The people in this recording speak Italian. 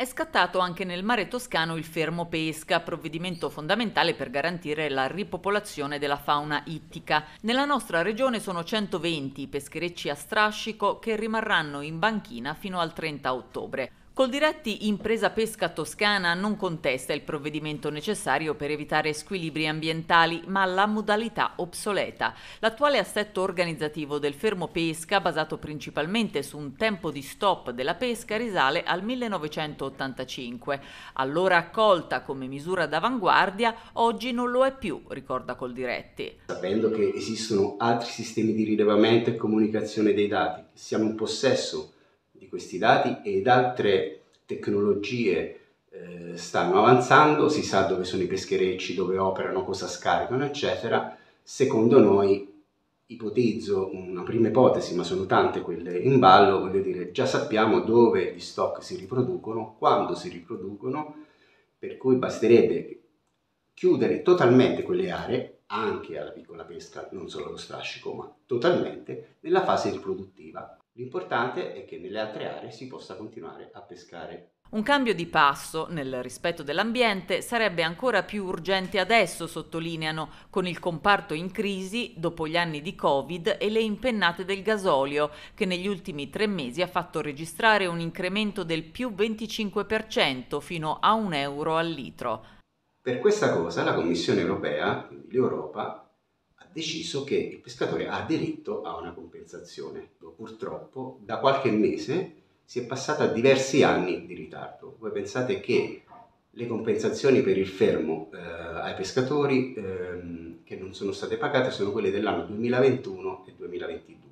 È scattato anche nel mare toscano il fermo pesca, provvedimento fondamentale per garantire la ripopolazione della fauna ittica. Nella nostra regione sono 120 i pescherecci a strascico che rimarranno in banchina fino al 30 ottobre. Coldiretti Impresa Pesca Toscana non contesta il provvedimento necessario per evitare squilibri ambientali, ma la modalità obsoleta. L'attuale assetto organizzativo del fermo pesca, basato principalmente su un tempo di stop della pesca, risale al 1985. Allora accolta come misura d'avanguardia, oggi non lo è più, ricorda Coldiretti. Sapendo che esistono altri sistemi di rilevamento e comunicazione dei dati, siamo in possesso questi dati ed altre tecnologie eh, stanno avanzando, si sa dove sono i pescherecci, dove operano, cosa scaricano, eccetera. Secondo noi, ipotizzo una prima ipotesi, ma sono tante quelle in ballo, voglio dire, già sappiamo dove gli stock si riproducono, quando si riproducono, per cui basterebbe chiudere totalmente quelle aree, anche alla piccola pesca, non solo allo strascico, ma totalmente, nella fase riproduttiva L'importante è che nelle altre aree si possa continuare a pescare. Un cambio di passo nel rispetto dell'ambiente sarebbe ancora più urgente adesso, sottolineano, con il comparto in crisi dopo gli anni di Covid e le impennate del gasolio, che negli ultimi tre mesi ha fatto registrare un incremento del più 25% fino a un euro al litro. Per questa cosa la Commissione europea, quindi l'Europa, deciso che il pescatore ha diritto a una compensazione. Purtroppo da qualche mese si è passato a diversi anni di ritardo. Voi pensate che le compensazioni per il fermo eh, ai pescatori ehm, che non sono state pagate sono quelle dell'anno 2021 e 2022.